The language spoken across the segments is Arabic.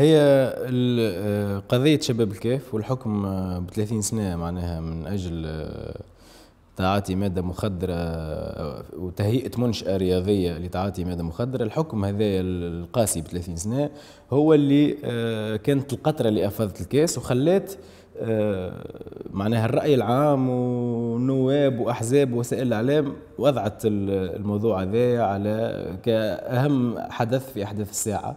هي آه، قضية شباب الكاف والحكم آه، ب 30 سنة معناها من أجل آه، تعاطي مادة مخدرة وتهيئة منشأة رياضية لتعاطي مادة مخدرة الحكم هذا القاسي ب 30 سنة هو اللي كانت القطرة اللي أفضت الكاس وخلات معناها الرأي العام ونواب وأحزاب ووسائل الإعلام وضعت الموضوع هذا على كأهم حدث في أحداث الساعة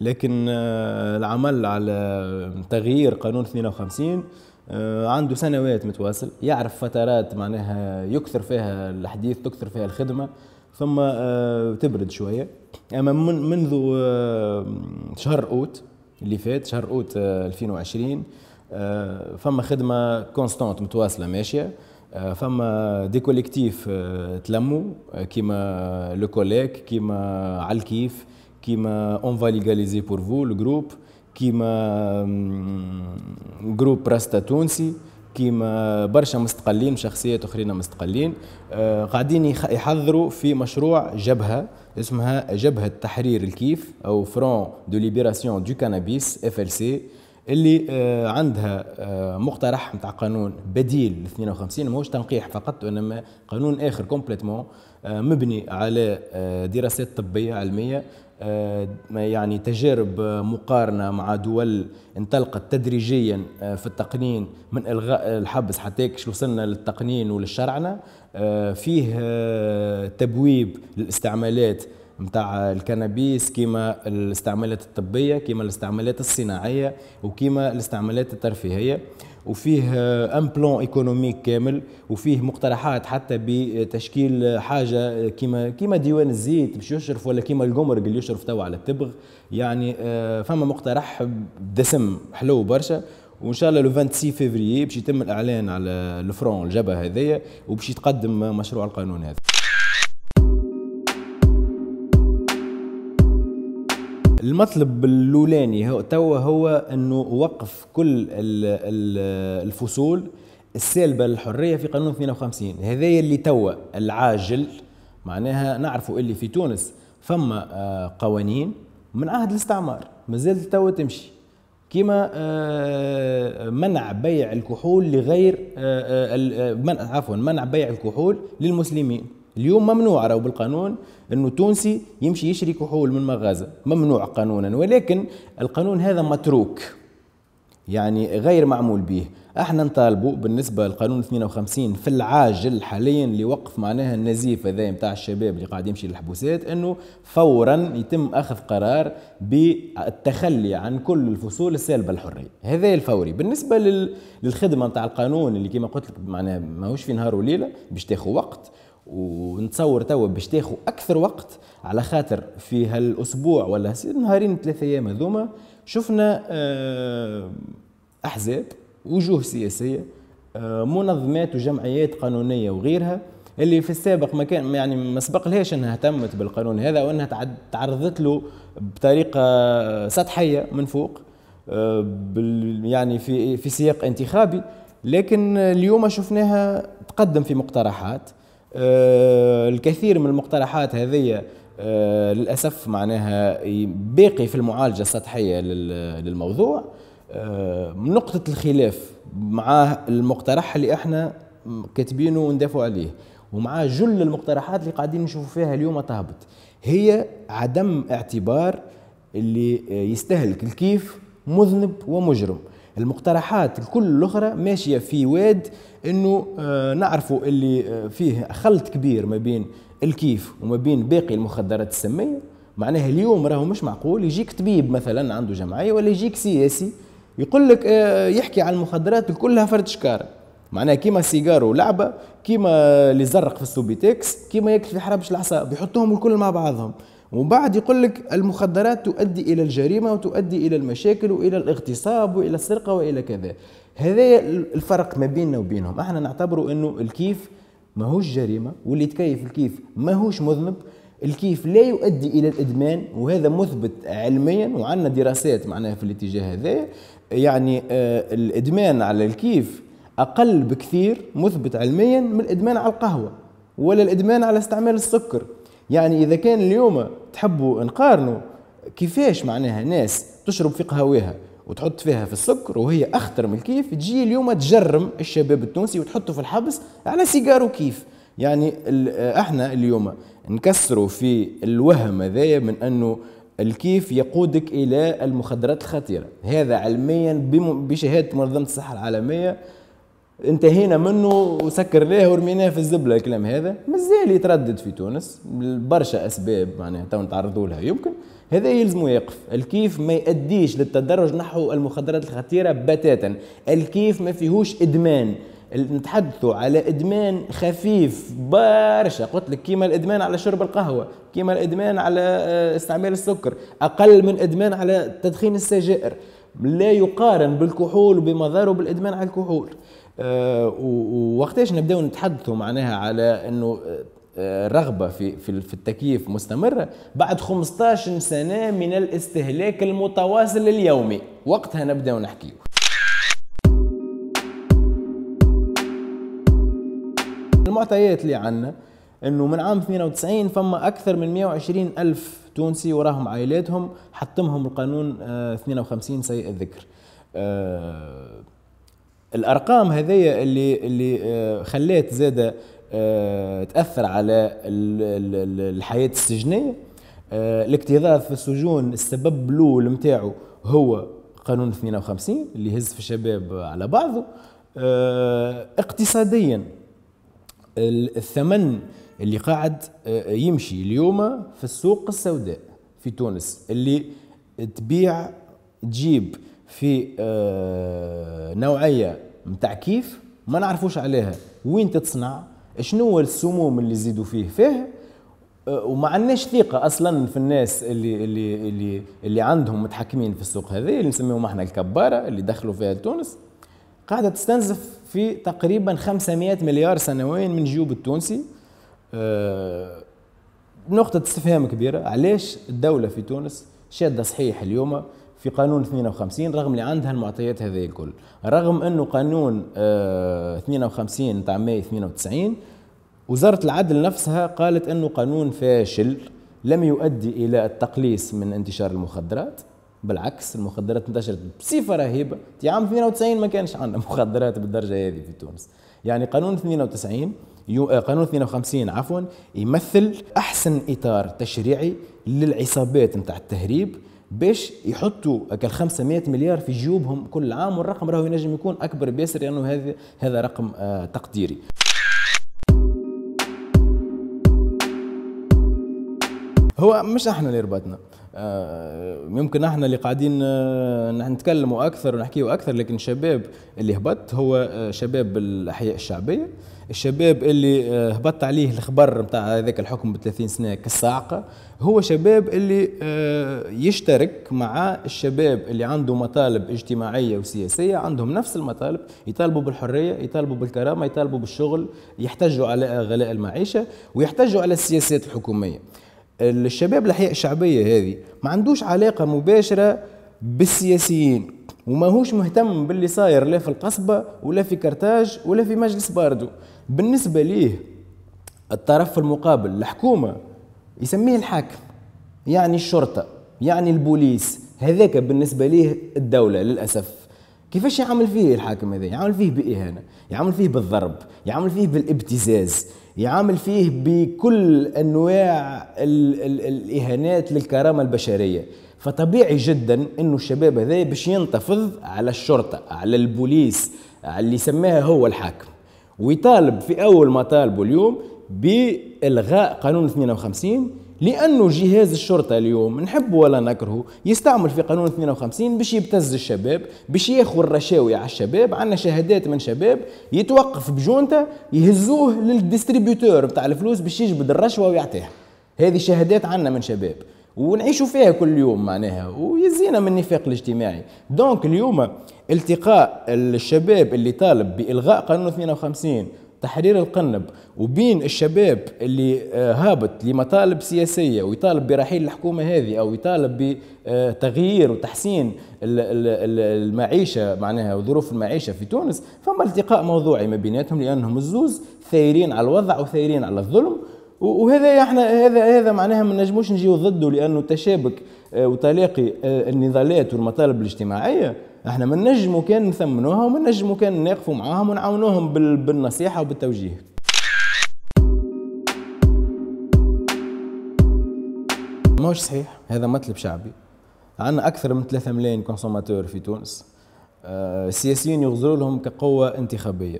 لكن آه، العمل على تغيير قانون 52 آه، عنده سنوات متواصل يعرف فترات معناها يكثر فيها الحديث تكثر فيها الخدمه ثم آه، تبرد شويه اما من منذ شهر اوت اللي فات شهر اوت 2020 فما خدمه كونستانت متواصله ماشيه فما دي كوليكتيف تلموا كيما لو كوليك كيما على الكيف كيما اون فا ليغاليزي بور فو الجروب كيما جروب راستا تونسي كيما برشا مستقلين شخصيات اخرين مستقلين آه، قاعدين يحضروا في مشروع جبهه اسمها جبهه تحرير الكيف او فرون دو ليبراسيون دو كانابيس اف ال سي اللي آه، عندها آه، مقترح نتاع قانون بديل 52 ماهوش تنقيح فقط وانما قانون اخر كومبليتمون مبني على دراسات طبيه علميه آه، يعني تجارب آه، مقارنه مع دول انطلقت تدريجيا آه، في التقنين من الغاء الحبس حتى وصلنا للتقنين وللشرعنه فيه تبويب للاستعمالات متاع الكنابيس كيما الاستعمالات الطبيه كيما الاستعمالات الصناعيه وكيما الاستعمالات الترفيهيه وفيه ان بلون ايكونوميك كامل وفيه مقترحات حتى بتشكيل حاجه كيما كيما ديوان الزيت باش يشرف ولا كيما القمرق اللي يشرف توا على التبغ يعني آه، فما مقترح دسم حلو برشا وان شاء الله لو 26 فيفري باش يتم الاعلان على الفرون الجبهه هذيا وباش يتقدم مشروع القانون هذا المطلب الاولاني توا هو انه وقف كل الفصول السالبه للحريه في قانون 52 هذايا اللي توا العاجل معناها نعرفوا اللي في تونس فما آه، قوانين من عهد الاستعمار مازالت توا تمشي كما آه، منع بيع الكحول لغير آه، عفوا منع بيع الكحول للمسلمين اليوم ممنوع راهو بالقانون انه تونسي يمشي يشري كحول من مغازه ممنوع قانونا ولكن القانون هذا متروك يعني غير معمول به احنا نطالبوا بالنسبه للقانون 52 في العاجل حاليا لوقف معناها النزيف هذا نتاع الشباب اللي قاعد يمشي للحبوسات انه فورا يتم اخذ قرار بالتخلي عن كل الفصول السالبه للحريه هذا الفوري بالنسبه لل... للخدمه نتاع القانون اللي كما قلت لك معناها ماهوش في نهار وليله باش تاخذ وقت ونتصور توا باش تاخذ اكثر وقت على خاطر في هالاسبوع ولا نهارين ثلاثة ايام هذوما شفنا آه، احزاب وجوه سياسيه آه، منظمات وجمعيات قانونيه وغيرها اللي في السابق ما كان يعني ما سبق لهاش انها اهتمت بالقانون هذا وانها تعرضت له بطريقه سطحيه من فوق آه، يعني في في سياق انتخابي لكن اليوم شفناها تقدم في مقترحات آه، الكثير من المقترحات هذه آه، للاسف معناها باقي في المعالجه السطحيه للموضوع آه، نقطه الخلاف مع المقترح اللي احنا كاتبينه وندافعوا عليه ومع جل المقترحات اللي قاعدين نشوفوا فيها اليوم تهبط هي عدم اعتبار اللي يستهلك الكيف مذنب ومجرم المقترحات الكل الاخرى ماشيه في واد انه آه، نعرفوا اللي آه، فيه خلط كبير ما بين الكيف وما بين باقي المخدرات السميه معناها اليوم راهو مش معقول يجيك طبيب مثلا عنده جمعيه ولا يجيك سياسي يقول لك آه، يحكي على المخدرات كلها فرد شكاره معناها كيما السيجار ولعبه كيما اللي زرق في السوبيتكس كيما ياكل في حربش العصا بيحطوهم الكل مع بعضهم ومن بعد يقول لك المخدرات تؤدي الى الجريمه وتؤدي الى المشاكل والى الاغتصاب والى السرقه والى كذا هذا الفرق ما بيننا وبينهم احنا نعتبروا انه الكيف ماهوش جريمه واللي تكيف الكيف ماهوش مذنب الكيف لا يؤدي الى الادمان وهذا مثبت علميا وعندنا دراسات معناها في الاتجاه هذا يعني آه الادمان على الكيف اقل بكثير مثبت علميا من الادمان على القهوه ولا الادمان على استعمال السكر يعني اذا كان اليوم تحبوا نقارنوا كيفاش معناها ناس تشرب في قهويها وتحط فيها في السكر وهي اخطر من الكيف تجي اليوم تجرم الشباب التونسي وتحطه في الحبس على سيجار وكيف يعني احنا اليوم نكسروا في الوهم هذايا من انه الكيف يقودك الى المخدرات الخطيره هذا علميا بشهاده منظمه الصحه العالميه انتهينا منه وسكرناه ورميناه في الزبله الكلام هذا مازال يتردد في تونس برشا اسباب معناها تو نتعرضوا لها يمكن هذا يلزمه يقف الكيف ما يؤديش للتدرج نحو المخدرات الخطيره بتاتا الكيف ما فيهوش ادمان نتحدثوا على ادمان خفيف برشا قلت لك كيما الادمان على شرب القهوه كيما الادمان على آه، استعمال السكر اقل من ادمان على تدخين السجائر لا يقارن بالكحول وبمضاره بالادمان على الكحول أه ووقتاش نبداو نتحدثوا معناها على انه آه، آه، رغبه في في التكييف مستمره بعد 15 سنه من الاستهلاك المتواصل اليومي وقتها نبداو نحكيو المعطيات اللي عندنا انه من عام 92 فما اكثر من 120 الف تونسي وراهم عائلاتهم حطمهم القانون 52 آه، سيء الذكر آه، الارقام هذيا اللي اللي آه، خلات زاده تاثر على الحياه السجنيه الاكتظاظ في السجون السبب الاول نتاعو هو قانون 52 اللي يهز في الشباب على بعضه اقتصاديا الثمن اللي قاعد آه، آه، يمشي اليوم في السوق السوداء في تونس اللي تبيع تجيب في آه، نوعيه نتاع كيف ما نعرفوش عليها وين تتصنع شنو هو السموم اللي يزيدوا فيه فيه وما عندناش ثقه اصلا في الناس اللي اللي اللي اللي عندهم متحكمين في السوق هذه اللي نسميهم احنا الكباره اللي دخلوا فيها لتونس قاعده تستنزف في تقريبا 500 مليار سنويا من جيوب التونسي آه، نقطة استفهام كبيرة علاش الدولة في تونس شادة صحيح اليوم في قانون 52 رغم اللي عندها المعطيات هذه الكل رغم انه قانون 52 آه، تاع ماي 92 وزارة العدل نفسها قالت انه قانون فاشل لم يؤدي الى التقليص من انتشار المخدرات بالعكس المخدرات انتشرت بصفه رهيبه في عام 92 ما كانش عندنا مخدرات بالدرجه هذه في تونس يعني قانون 92 آه، قانون 52 عفوا يمثل احسن اطار تشريعي للعصابات نتاع التهريب باش يحطوا 500 مليار في جيوبهم كل عام والرقم راهو ينجم يكون اكبر بيسر لانه يعني هذا هذا رقم آه، تقديري هو مش احنا اللي ربطنا آه، يمكن احنا اللي قاعدين آه، نتكلموا اكثر ونحكيوا اكثر لكن الشباب اللي هبط هو آه، شباب الاحياء الشعبيه الشباب اللي هبط عليه الخبر نتاع هذاك الحكم ب 30 سنه كالصاعقه هو شباب اللي يشترك مع الشباب اللي عنده مطالب اجتماعيه وسياسيه عندهم نفس المطالب يطالبوا بالحريه يطالبوا بالكرامه يطالبوا بالشغل يحتجوا على غلاء المعيشه ويحتجوا على السياسات الحكوميه الشباب الاحياء الشعبيه هذه ما عندوش علاقه مباشره بالسياسيين وما هوش مهتم باللي صاير لا في القصبه ولا في كرتاج ولا في مجلس باردو بالنسبه ليه الطرف المقابل الحكومه يسميه الحاكم يعني الشرطه يعني البوليس هذاك بالنسبه ليه الدوله للاسف كيفاش يعامل فيه الحاكم هذا يعامل فيه باهانه يعامل فيه بالضرب يعامل فيه بالابتزاز يعامل فيه بكل انواع الـ الـ الاهانات للكرامه البشريه فطبيعي جدا انه الشباب هذا باش ينتفض على الشرطه على البوليس على اللي سماها هو الحاكم ويطالب في اول ما اليوم بالغاء قانون 52 لانه جهاز الشرطه اليوم نحبه ولا نكرهه يستعمل في قانون 52 باش يبتز الشباب باش ياخذ الرشاوي على الشباب عندنا شهادات من شباب يتوقف بجونته يهزوه للديستريبيوتور بتاع الفلوس باش يجبد الرشوه ويعطيها هذه شهادات عندنا من شباب ونعيشوا فيها كل يوم معناها ويزينا من النفاق الاجتماعي دونك اليوم التقاء الشباب اللي طالب بالغاء قانون 52 تحرير القنب وبين الشباب اللي آه، هابط لمطالب سياسية ويطالب برحيل الحكومة هذه أو يطالب بتغيير آه، وتحسين المعيشة معناها وظروف المعيشة في تونس فما التقاء موضوعي ما بيناتهم لأنهم الزوز ثايرين على الوضع وثايرين على الظلم وهذا احنا هذا هذا معناها ما نجموش نجيو ضده لانه تشابك آه، وتلاقي النضالات والمطالب الاجتماعيه احنا ما نجموا كان نثمنوها وما نجموا كان نقفوا معاهم ونعاونوهم بالنصيحه وبالتوجيه ماهوش صحيح هذا مطلب شعبي عندنا اكثر من 3 ملايين كونسوماتور في تونس آه، السياسيين يغزروا لهم كقوه انتخابيه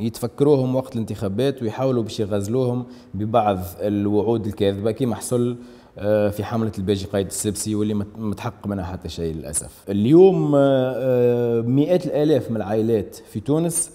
يتفكروهم وقت الانتخابات ويحاولوا باش يغزلوهم ببعض الوعود الكاذبه كما حصل آه، في حملة الباجي قايد السبسي واللي ما تحقق منها حتى شيء للأسف اليوم آه، آه، مئات الآلاف من العائلات في تونس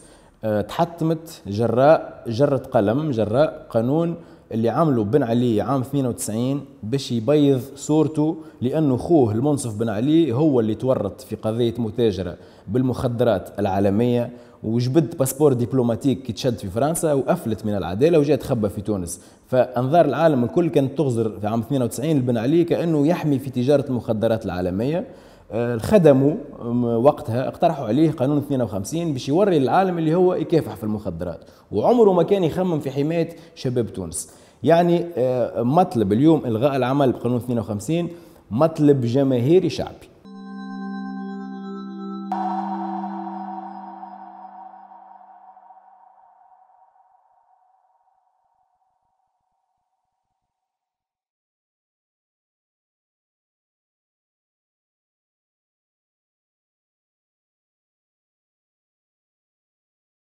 تحتمت جراء جرة قلم جراء قانون اللي عمله بن علي عام 92 باش يبيض صورته لانه خوه المنصف بن علي هو اللي تورط في قضيه متاجره بالمخدرات العالميه وجبد باسبور ديبلوماتيك كي تشد في فرنسا وافلت من العداله وجاء تخبى في تونس فانظار العالم الكل كانت تغزر في عام 92 لبن علي كانه يحمي في تجاره المخدرات العالميه آه، الخدم وقتها اقترحوا عليه قانون 52 باش يوري للعالم اللي هو يكافح في المخدرات وعمره ما كان يخمم في حمايه شباب تونس يعني آه، مطلب اليوم الغاء العمل بقانون 52 مطلب جماهيري شعبي